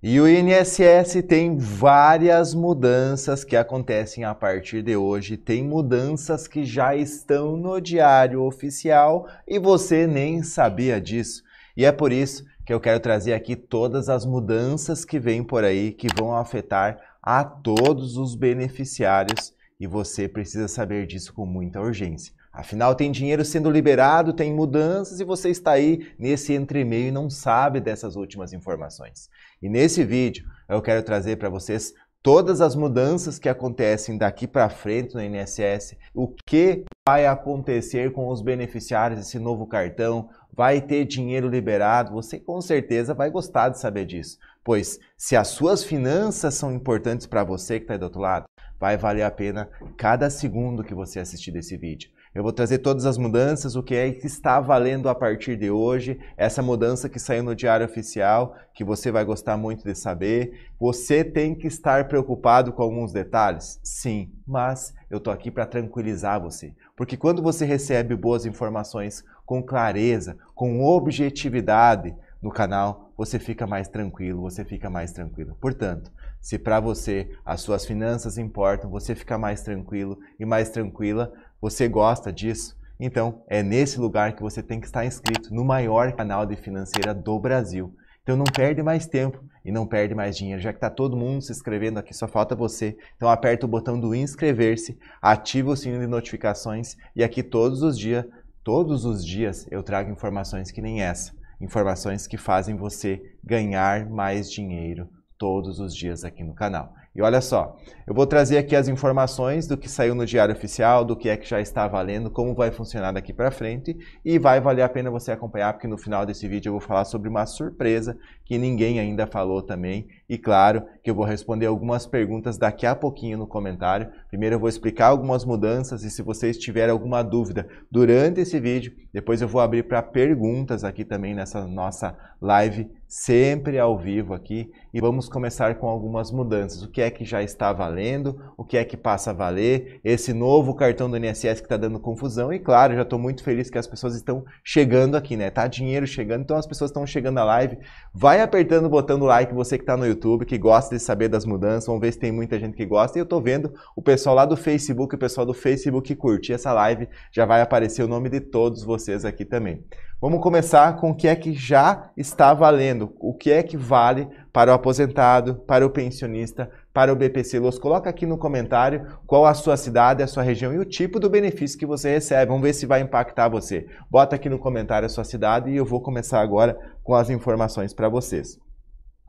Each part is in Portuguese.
E o INSS tem várias mudanças que acontecem a partir de hoje. Tem mudanças que já estão no Diário Oficial e você nem sabia disso. E é por isso que eu quero trazer aqui todas as mudanças que vêm por aí que vão afetar a todos os beneficiários e você precisa saber disso com muita urgência. Afinal, tem dinheiro sendo liberado, tem mudanças e você está aí nesse entremeio e não sabe dessas últimas informações. E nesse vídeo eu quero trazer para vocês todas as mudanças que acontecem daqui para frente no INSS, o que vai acontecer com os beneficiários desse novo cartão, vai ter dinheiro liberado, você com certeza vai gostar de saber disso. Pois se as suas finanças são importantes para você que está do outro lado, vai valer a pena cada segundo que você assistir desse vídeo. Eu vou trazer todas as mudanças, o que é que está valendo a partir de hoje, essa mudança que saiu no Diário Oficial, que você vai gostar muito de saber. Você tem que estar preocupado com alguns detalhes? Sim, mas eu tô aqui para tranquilizar você, porque quando você recebe boas informações com clareza, com objetividade no canal, você fica mais tranquilo, você fica mais tranquilo. Portanto, se para você as suas finanças importam, você fica mais tranquilo e mais tranquila, você gosta disso, então é nesse lugar que você tem que estar inscrito no maior canal de financeira do Brasil. Então não perde mais tempo e não perde mais dinheiro. Já que está todo mundo se inscrevendo aqui, só falta você. Então aperta o botão do inscrever-se, ativa o sininho de notificações e aqui todos os dias, todos os dias eu trago informações que nem essa informações que fazem você ganhar mais dinheiro todos os dias aqui no canal. E olha só, eu vou trazer aqui as informações do que saiu no Diário Oficial, do que é que já está valendo, como vai funcionar daqui para frente e vai valer a pena você acompanhar, porque no final desse vídeo eu vou falar sobre uma surpresa que ninguém ainda falou também. E claro que eu vou responder algumas perguntas daqui a pouquinho no comentário. Primeiro eu vou explicar algumas mudanças e se vocês tiverem alguma dúvida durante esse vídeo, depois eu vou abrir para perguntas aqui também nessa nossa live sempre ao vivo aqui e vamos começar com algumas mudanças. O que é que já está valendo, o que é que passa a valer, esse novo cartão do INSS que está dando confusão e claro, já estou muito feliz que as pessoas estão chegando aqui, né? Tá dinheiro chegando, então as pessoas estão chegando à live. Vai apertando o botão do like, você que está no YouTube, que gosta de saber das mudanças, vamos ver se tem muita gente que gosta. E eu estou vendo o pessoal lá do Facebook, o pessoal do Facebook curtir essa live, já vai aparecer o nome de todos vocês aqui também. Vamos começar com o que é que já está valendo, o que é que vale para o aposentado, para o pensionista, para o BPC Los. Coloca aqui no comentário qual a sua cidade, a sua região e o tipo do benefício que você recebe. Vamos ver se vai impactar você. Bota aqui no comentário a sua cidade e eu vou começar agora com as informações para vocês.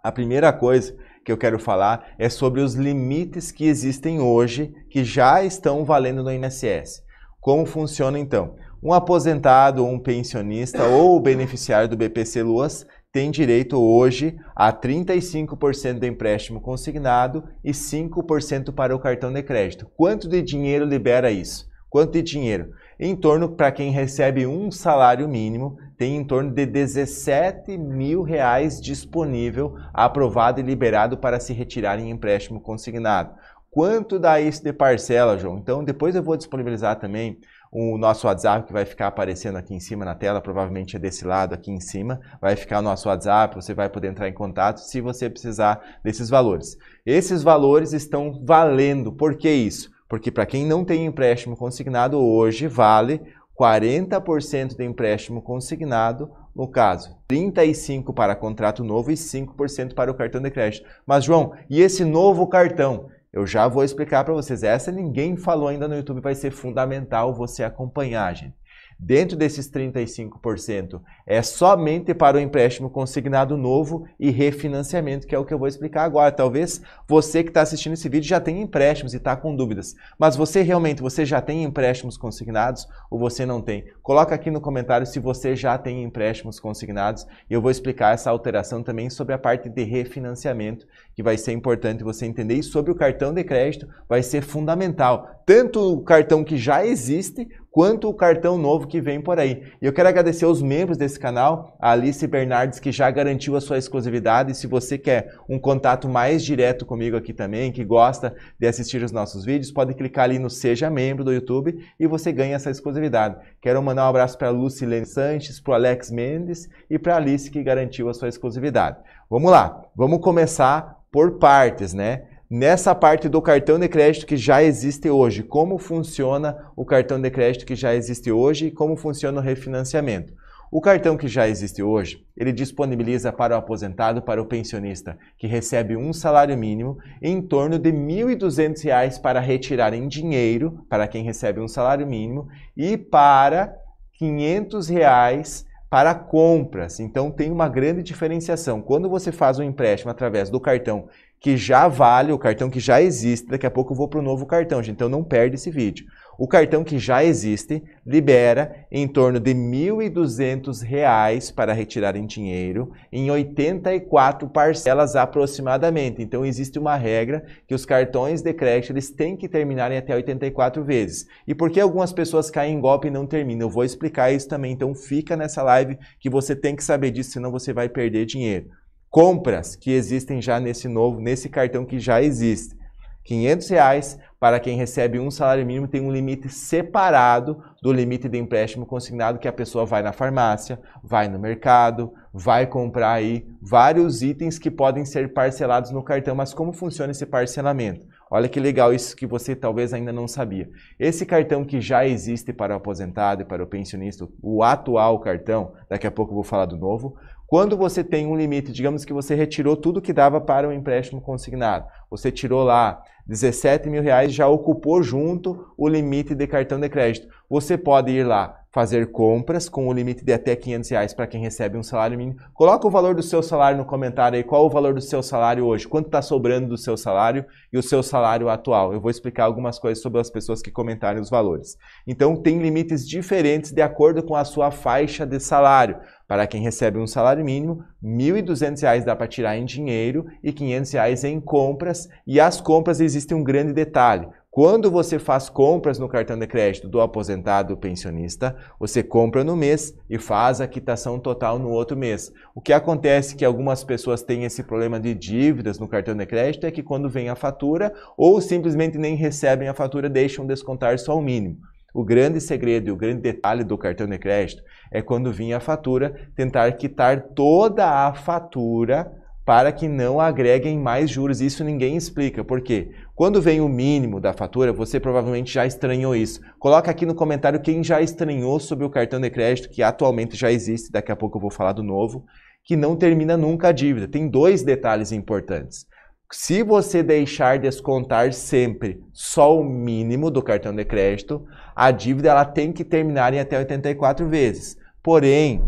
A primeira coisa que eu quero falar é sobre os limites que existem hoje que já estão valendo no INSS. Como funciona então? Um aposentado, um pensionista ou beneficiário do BPC Luas tem direito hoje a 35% do empréstimo consignado e 5% para o cartão de crédito. Quanto de dinheiro libera isso? Quanto de dinheiro? Em torno, para quem recebe um salário mínimo, tem em torno de 17 mil reais disponível, aprovado e liberado para se retirar em empréstimo consignado. Quanto dá isso de parcela, João? Então, depois eu vou disponibilizar também o nosso WhatsApp que vai ficar aparecendo aqui em cima na tela, provavelmente é desse lado aqui em cima, vai ficar o nosso WhatsApp, você vai poder entrar em contato se você precisar desses valores. Esses valores estão valendo, por que isso? Porque para quem não tem empréstimo consignado hoje, vale 40% do empréstimo consignado, no caso, 35 para contrato novo e 5% para o cartão de crédito. Mas João, e esse novo cartão? Eu já vou explicar para vocês. Essa ninguém falou ainda no YouTube, vai ser fundamental você acompanhar, gente. Dentro desses 35%, é somente para o empréstimo consignado novo e refinanciamento, que é o que eu vou explicar agora. Talvez você que está assistindo esse vídeo já tenha empréstimos e está com dúvidas. Mas você realmente, você já tem empréstimos consignados ou você não tem? Coloca aqui no comentário se você já tem empréstimos consignados e eu vou explicar essa alteração também sobre a parte de refinanciamento, que vai ser importante você entender. E sobre o cartão de crédito, vai ser fundamental tanto o cartão que já existe quanto o cartão novo que vem por aí. E eu quero agradecer aos membros desse canal, a Alice Bernardes, que já garantiu a sua exclusividade. E se você quer um contato mais direto comigo aqui também, que gosta de assistir os nossos vídeos, pode clicar ali no Seja Membro do YouTube e você ganha essa exclusividade. Quero mandar um abraço para a Lucilene Sanches, para o Alex Mendes e para a Alice, que garantiu a sua exclusividade. Vamos lá, vamos começar por partes, né? nessa parte do cartão de crédito que já existe hoje. Como funciona o cartão de crédito que já existe hoje e como funciona o refinanciamento. O cartão que já existe hoje, ele disponibiliza para o aposentado, para o pensionista, que recebe um salário mínimo, em torno de R$ 1.200 para retirar em dinheiro, para quem recebe um salário mínimo, e para R$ 500 reais para compras. Então tem uma grande diferenciação. Quando você faz um empréstimo através do cartão que já vale, o cartão que já existe, daqui a pouco eu vou para o novo cartão, gente, então não perde esse vídeo. O cartão que já existe libera em torno de R$ 1.200 para retirar em dinheiro em 84 parcelas aproximadamente. Então existe uma regra que os cartões de crédito eles têm que terminar em até 84 vezes. E por que algumas pessoas caem em golpe e não terminam? Eu vou explicar isso também, então fica nessa live que você tem que saber disso, senão você vai perder dinheiro compras que existem já nesse novo, nesse cartão que já existe. R$ 500 reais para quem recebe um salário mínimo tem um limite separado do limite de empréstimo consignado que a pessoa vai na farmácia, vai no mercado, vai comprar aí vários itens que podem ser parcelados no cartão. Mas como funciona esse parcelamento? Olha que legal isso que você talvez ainda não sabia. Esse cartão que já existe para o aposentado e para o pensionista, o atual cartão, daqui a pouco eu vou falar do novo, quando você tem um limite, digamos que você retirou tudo que dava para o um empréstimo consignado, você tirou lá 17 mil reais, já ocupou junto o limite de cartão de crédito. Você pode ir lá fazer compras com o um limite de até 500 reais para quem recebe um salário mínimo. Coloca o valor do seu salário no comentário aí, qual o valor do seu salário hoje, quanto está sobrando do seu salário e o seu salário atual. Eu vou explicar algumas coisas sobre as pessoas que comentarem os valores. Então, tem limites diferentes de acordo com a sua faixa de salário. Para quem recebe um salário mínimo, R$ 1.200 dá para tirar em dinheiro e R$ 500 em compras. E as compras existe um grande detalhe. Quando você faz compras no cartão de crédito do aposentado pensionista, você compra no mês e faz a quitação total no outro mês. O que acontece que algumas pessoas têm esse problema de dívidas no cartão de crédito é que quando vem a fatura ou simplesmente nem recebem a fatura, deixam descontar só o mínimo. O grande segredo e o grande detalhe do cartão de crédito é quando vinha a fatura, tentar quitar toda a fatura para que não agreguem mais juros. Isso ninguém explica. Por quê? Quando vem o mínimo da fatura, você provavelmente já estranhou isso. Coloca aqui no comentário quem já estranhou sobre o cartão de crédito, que atualmente já existe, daqui a pouco eu vou falar do novo, que não termina nunca a dívida. Tem dois detalhes importantes. Se você deixar descontar sempre só o mínimo do cartão de crédito, a dívida ela tem que terminar em até 84 vezes. Porém,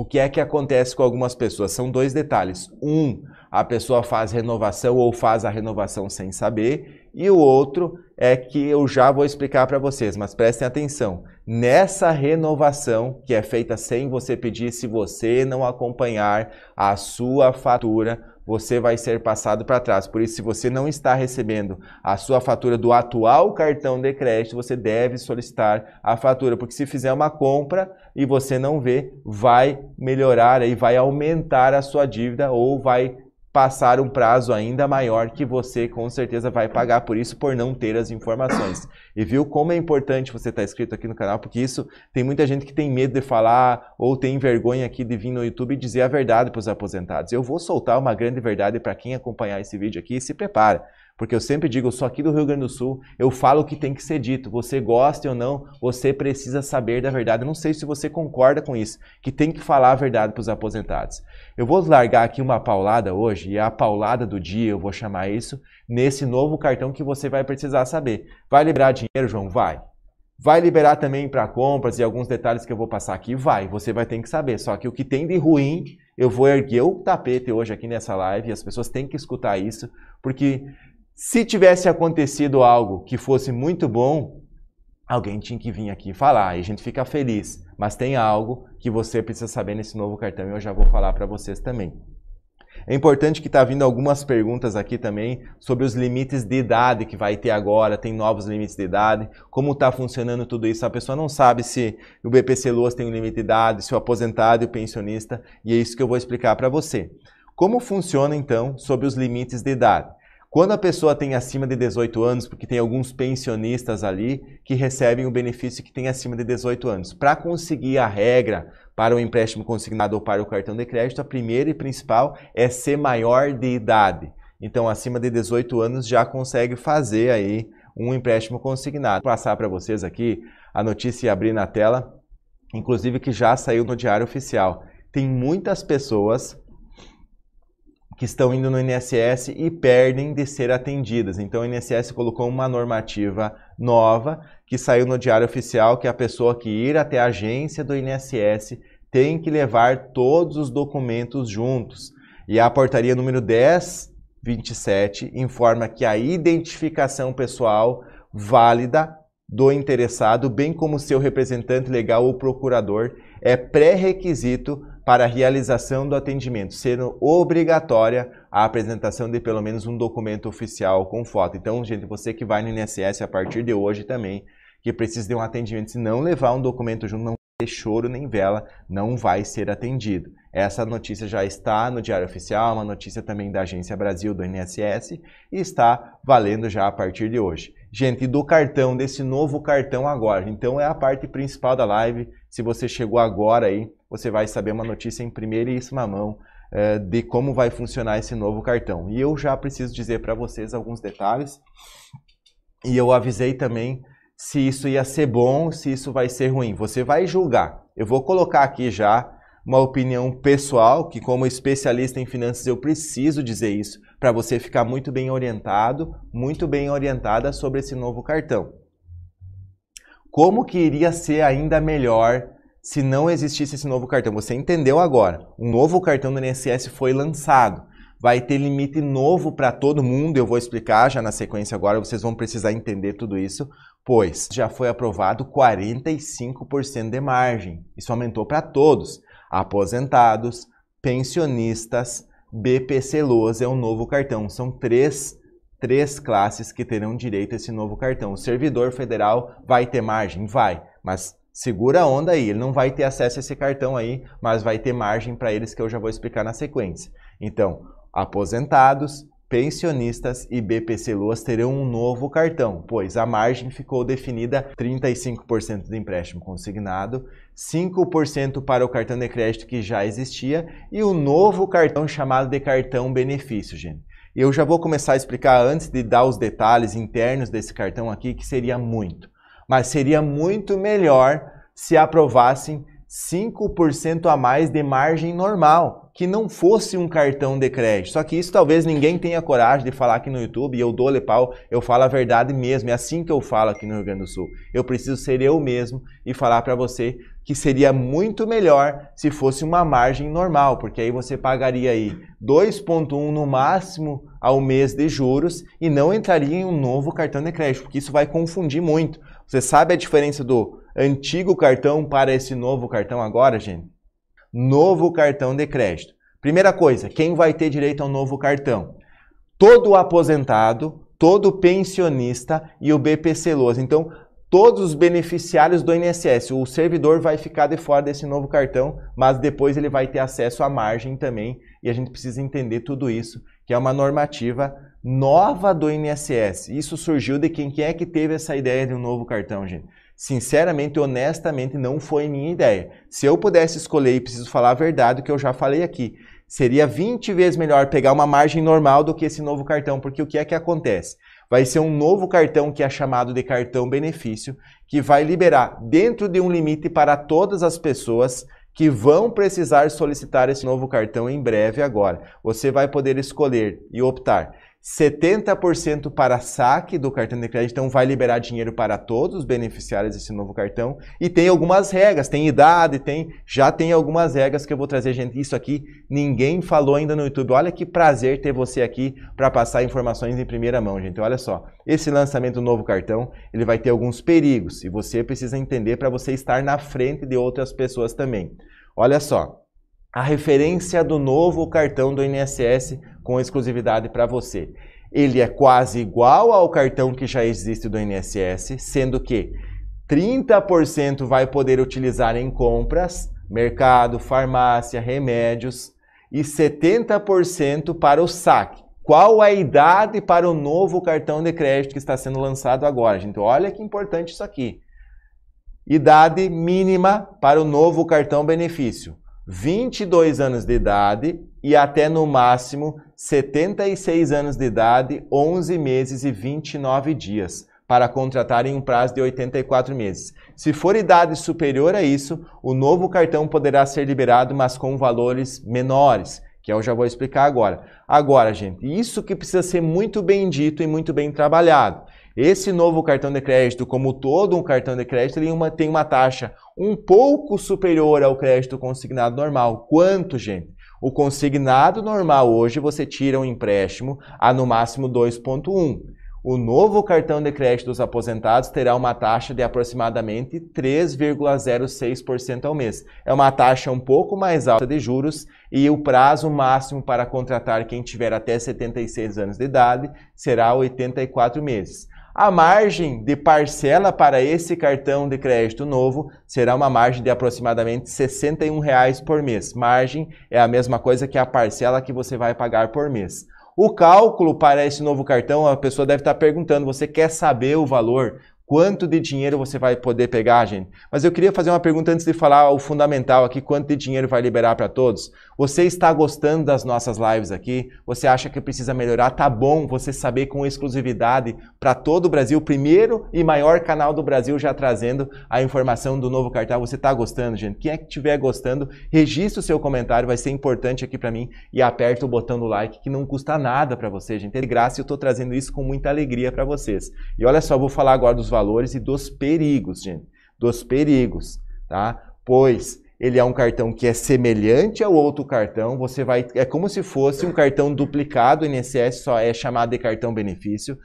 o que é que acontece com algumas pessoas? São dois detalhes. Um, a pessoa faz renovação ou faz a renovação sem saber, e o outro é que eu já vou explicar para vocês, mas prestem atenção. Nessa renovação que é feita sem você pedir, se você não acompanhar a sua fatura você vai ser passado para trás. Por isso, se você não está recebendo a sua fatura do atual cartão de crédito, você deve solicitar a fatura, porque se fizer uma compra e você não vê, vai melhorar e vai aumentar a sua dívida ou vai passar um prazo ainda maior que você com certeza vai pagar por isso por não ter as informações. E viu como é importante você estar tá inscrito aqui no canal, porque isso tem muita gente que tem medo de falar ou tem vergonha aqui de vir no YouTube e dizer a verdade para os aposentados. Eu vou soltar uma grande verdade para quem acompanhar esse vídeo aqui e se prepara. Porque eu sempre digo, eu sou aqui do Rio Grande do Sul, eu falo o que tem que ser dito. Você gosta ou não, você precisa saber da verdade. Eu não sei se você concorda com isso, que tem que falar a verdade para os aposentados. Eu vou largar aqui uma paulada hoje, e é a paulada do dia, eu vou chamar isso, nesse novo cartão que você vai precisar saber. Vai liberar dinheiro, João? Vai. Vai liberar também para compras e alguns detalhes que eu vou passar aqui? Vai, você vai ter que saber. Só que o que tem de ruim, eu vou erguer o tapete hoje aqui nessa live e as pessoas têm que escutar isso, porque se tivesse acontecido algo que fosse muito bom, alguém tinha que vir aqui falar e a gente fica feliz. Mas tem algo que você precisa saber nesse novo cartão e eu já vou falar para vocês também. É importante que está vindo algumas perguntas aqui também sobre os limites de idade que vai ter agora, tem novos limites de idade, como está funcionando tudo isso. A pessoa não sabe se o BPC Luas tem um limite de idade, se o aposentado e o pensionista, e é isso que eu vou explicar para você. Como funciona então sobre os limites de idade? Quando a pessoa tem acima de 18 anos, porque tem alguns pensionistas ali que recebem o benefício que tem acima de 18 anos, para conseguir a regra para o empréstimo consignado ou para o cartão de crédito, a primeira e principal é ser maior de idade. Então, acima de 18 anos já consegue fazer aí um empréstimo consignado. Vou passar para vocês aqui a notícia e abrir na tela, inclusive que já saiu no Diário Oficial. Tem muitas pessoas que estão indo no INSS e perdem de ser atendidas. Então o INSS colocou uma normativa nova que saiu no Diário Oficial que a pessoa que ir até a agência do INSS tem que levar todos os documentos juntos. E a portaria número 1027 informa que a identificação pessoal válida do interessado, bem como seu representante legal ou procurador, é pré-requisito para a realização do atendimento, sendo obrigatória a apresentação de pelo menos um documento oficial com foto. Então, gente, você que vai no INSS a partir de hoje também, que precisa de um atendimento, se não levar um documento junto, não ter choro nem vela, não vai ser atendido. Essa notícia já está no Diário Oficial, uma notícia também da Agência Brasil do INSS e está valendo já a partir de hoje. Gente, do cartão, desse novo cartão agora. Então é a parte principal da live. Se você chegou agora aí, você vai saber uma notícia em primeiríssima mão é, de como vai funcionar esse novo cartão. E eu já preciso dizer para vocês alguns detalhes. E eu avisei também se isso ia ser bom, se isso vai ser ruim. Você vai julgar. Eu vou colocar aqui já uma opinião pessoal, que como especialista em finanças eu preciso dizer isso, para você ficar muito bem orientado, muito bem orientada sobre esse novo cartão. Como que iria ser ainda melhor se não existisse esse novo cartão. Você entendeu agora. Um novo cartão do INSS foi lançado. Vai ter limite novo para todo mundo, eu vou explicar já na sequência agora, vocês vão precisar entender tudo isso, pois já foi aprovado 45% de margem. Isso aumentou para todos: aposentados, pensionistas, BPC Loas é um novo cartão. São três três classes que terão direito a esse novo cartão. O servidor federal vai ter margem? Vai, mas segura a onda aí, ele não vai ter acesso a esse cartão aí, mas vai ter margem para eles que eu já vou explicar na sequência. Então, aposentados, pensionistas e BPC Luas terão um novo cartão, pois a margem ficou definida 35% do empréstimo consignado, 5% para o cartão de crédito que já existia e o novo cartão chamado de cartão benefício, gente. Eu já vou começar a explicar antes de dar os detalhes internos desse cartão aqui, que seria muito mas seria muito melhor se aprovassem 5% a mais de margem normal, que não fosse um cartão de crédito. Só que isso talvez ninguém tenha coragem de falar aqui no YouTube, e eu dou pau, eu falo a verdade mesmo, é assim que eu falo aqui no Rio Grande do Sul. Eu preciso ser eu mesmo e falar para você que seria muito melhor se fosse uma margem normal, porque aí você pagaria aí 2.1 no máximo ao mês de juros e não entraria em um novo cartão de crédito, porque isso vai confundir muito. Você sabe a diferença do antigo cartão para esse novo cartão agora, gente? Novo cartão de crédito. Primeira coisa, quem vai ter direito ao novo cartão? Todo aposentado, todo pensionista e o BPC BPCLOAS. Então, todos os beneficiários do INSS. O servidor vai ficar de fora desse novo cartão, mas depois ele vai ter acesso à margem também, e a gente precisa entender tudo isso, que é uma normativa nova do INSS. Isso surgiu de quem, quem é que teve essa ideia de um novo cartão, gente? Sinceramente, honestamente, não foi minha ideia. Se eu pudesse escolher, e preciso falar a verdade, o que eu já falei aqui, seria 20 vezes melhor pegar uma margem normal do que esse novo cartão, porque o que é que acontece? Vai ser um novo cartão que é chamado de cartão benefício, que vai liberar dentro de um limite para todas as pessoas que vão precisar solicitar esse novo cartão em breve agora. Você vai poder escolher e optar 70% para saque do cartão de crédito, então vai liberar dinheiro para todos os beneficiários desse novo cartão. E tem algumas regras, tem idade, tem já tem algumas regras que eu vou trazer, gente. Isso aqui ninguém falou ainda no YouTube. Olha que prazer ter você aqui para passar informações em primeira mão, gente. Olha só, esse lançamento do novo cartão, ele vai ter alguns perigos e você precisa entender para você estar na frente de outras pessoas também. Olha só, a referência do novo cartão do INSS com exclusividade para você. Ele é quase igual ao cartão que já existe do INSS, sendo que 30% vai poder utilizar em compras, mercado, farmácia, remédios e 70% para o saque. Qual a idade para o novo cartão de crédito que está sendo lançado agora? Gente, olha que importante isso aqui. Idade mínima para o novo cartão benefício. 22 anos de idade e até no máximo 76 anos de idade, 11 meses e 29 dias, para contratar em um prazo de 84 meses. Se for idade superior a isso, o novo cartão poderá ser liberado, mas com valores menores, é que eu já vou explicar agora. Agora, gente, isso que precisa ser muito bem dito e muito bem trabalhado. Esse novo cartão de crédito, como todo um cartão de crédito, ele uma, tem uma taxa um pouco superior ao crédito consignado normal. Quanto, gente? O consignado normal hoje você tira um empréstimo a no máximo 2,1. O novo cartão de crédito dos aposentados terá uma taxa de aproximadamente 3,06% ao mês. É uma taxa um pouco mais alta de juros e o prazo máximo para contratar quem tiver até 76 anos de idade será 84 meses. A margem de parcela para esse cartão de crédito novo será uma margem de aproximadamente R$ 61 reais por mês. Margem é a mesma coisa que a parcela que você vai pagar por mês. O cálculo para esse novo cartão, a pessoa deve estar perguntando: você quer saber o valor? Quanto de dinheiro você vai poder pegar, gente? Mas eu queria fazer uma pergunta antes de falar o fundamental aqui, quanto de dinheiro vai liberar para todos? Você está gostando das nossas lives aqui? Você acha que precisa melhorar? Tá bom você saber com exclusividade para todo o Brasil, primeiro e maior canal do Brasil já trazendo a informação do novo cartão. Você está gostando, gente? Quem é que estiver gostando, registre o seu comentário, vai ser importante aqui para mim e aperta o botão do like que não custa nada para você, gente. É de graça e eu estou trazendo isso com muita alegria para vocês. E olha só, vou falar agora dos valores valores e dos perigos, gente. Dos perigos, tá? Pois ele é um cartão que é semelhante ao outro cartão, você vai é como se fosse um cartão duplicado, o INSS só é chamado de cartão benefício.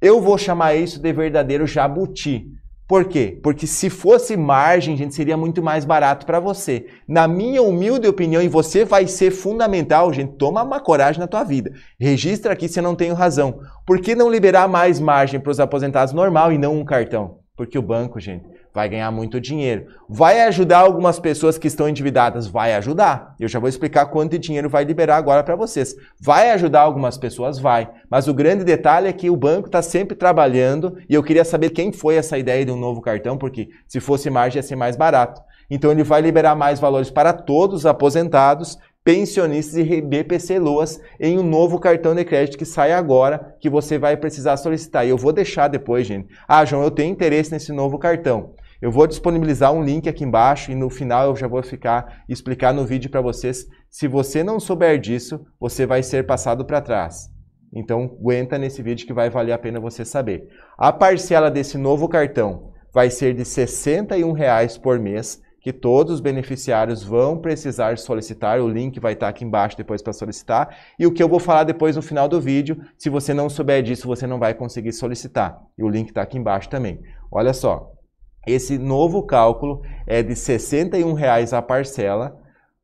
Eu vou chamar isso de verdadeiro jabuti. Por quê? Porque se fosse margem, gente, seria muito mais barato para você. Na minha humilde opinião, e você vai ser fundamental, gente, toma uma coragem na tua vida. Registra aqui se eu não tenho razão. Por que não liberar mais margem para os aposentados normal e não um cartão? Porque o banco, gente, vai ganhar muito dinheiro. Vai ajudar algumas pessoas que estão endividadas? Vai ajudar. Eu já vou explicar quanto dinheiro vai liberar agora para vocês. Vai ajudar algumas pessoas? Vai. Mas o grande detalhe é que o banco está sempre trabalhando e eu queria saber quem foi essa ideia de um novo cartão, porque se fosse margem ia ser mais barato. Então ele vai liberar mais valores para todos os aposentados, pensionistas e BPC Loas em um novo cartão de crédito que sai agora, que você vai precisar solicitar. E eu vou deixar depois, gente. Ah, João, eu tenho interesse nesse novo cartão. Eu vou disponibilizar um link aqui embaixo e no final eu já vou ficar explicar no vídeo para vocês. Se você não souber disso, você vai ser passado para trás. Então, aguenta nesse vídeo que vai valer a pena você saber. A parcela desse novo cartão vai ser de R$ reais por mês, que todos os beneficiários vão precisar solicitar. O link vai estar tá aqui embaixo depois para solicitar. E o que eu vou falar depois no final do vídeo, se você não souber disso, você não vai conseguir solicitar. E o link está aqui embaixo também. Olha só, esse novo cálculo é de R$ reais a parcela,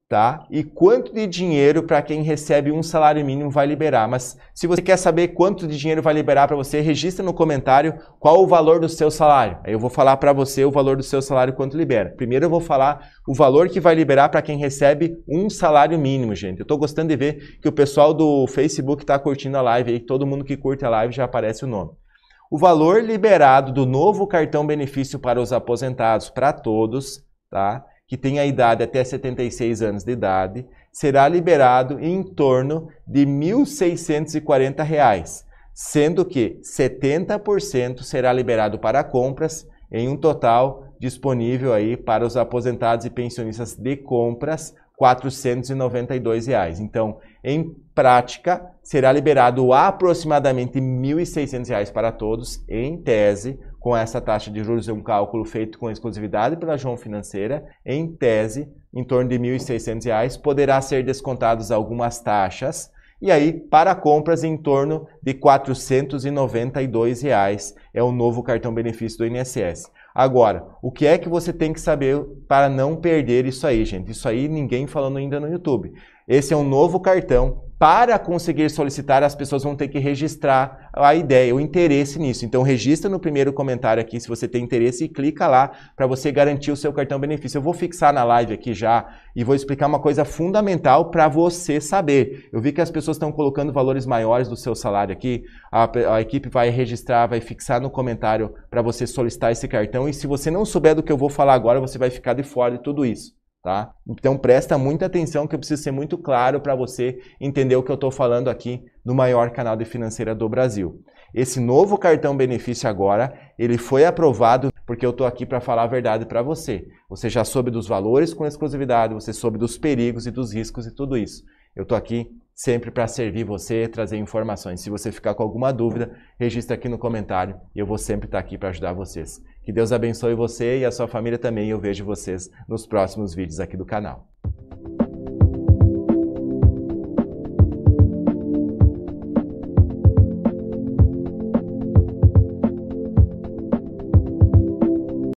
tá? E quanto de dinheiro para quem recebe um salário mínimo vai liberar. Mas se você quer saber quanto de dinheiro vai liberar para você, registra no comentário qual o valor do seu salário. Aí eu vou falar para você o valor do seu salário quanto libera. Primeiro eu vou falar o valor que vai liberar para quem recebe um salário mínimo, gente. Eu estou gostando de ver que o pessoal do Facebook está curtindo a live aí, todo mundo que curte a live já aparece o nome. O valor liberado do novo cartão benefício para os aposentados, para todos, tá? que tem a idade até 76 anos de idade, será liberado em torno de R$ 1.640, reais, sendo que 70% será liberado para compras, em um total disponível aí para os aposentados e pensionistas de compras, 492 reais. Então, em prática, será liberado aproximadamente 1.600 reais para todos, em tese, com essa taxa de juros, um cálculo feito com exclusividade pela João Financeira, em tese, em torno de 1.600 reais, poderá ser descontados algumas taxas, e aí, para compras em torno de R$ 492 reais, é o novo cartão benefício do INSS. Agora, o que é que você tem que saber para não perder isso aí, gente? Isso aí ninguém falando ainda no YouTube. Esse é um novo cartão para conseguir solicitar, as pessoas vão ter que registrar a ideia, o interesse nisso. Então, registra no primeiro comentário aqui se você tem interesse e clica lá para você garantir o seu cartão benefício. Eu vou fixar na live aqui já e vou explicar uma coisa fundamental para você saber. Eu vi que as pessoas estão colocando valores maiores do seu salário aqui. A, a equipe vai registrar, vai fixar no comentário para você solicitar esse cartão. E se você não souber do que eu vou falar agora, você vai ficar de fora de tudo isso. Tá? Então presta muita atenção que eu preciso ser muito claro para você entender o que eu estou falando aqui no maior canal de financeira do Brasil. Esse novo cartão benefício agora, ele foi aprovado porque eu estou aqui para falar a verdade para você. Você já soube dos valores com exclusividade, você soube dos perigos e dos riscos e tudo isso. Eu estou aqui sempre para servir você, trazer informações. Se você ficar com alguma dúvida, registra aqui no comentário e eu vou sempre estar tá aqui para ajudar vocês. Que Deus abençoe você e a sua família também. Eu vejo vocês nos próximos vídeos aqui do canal.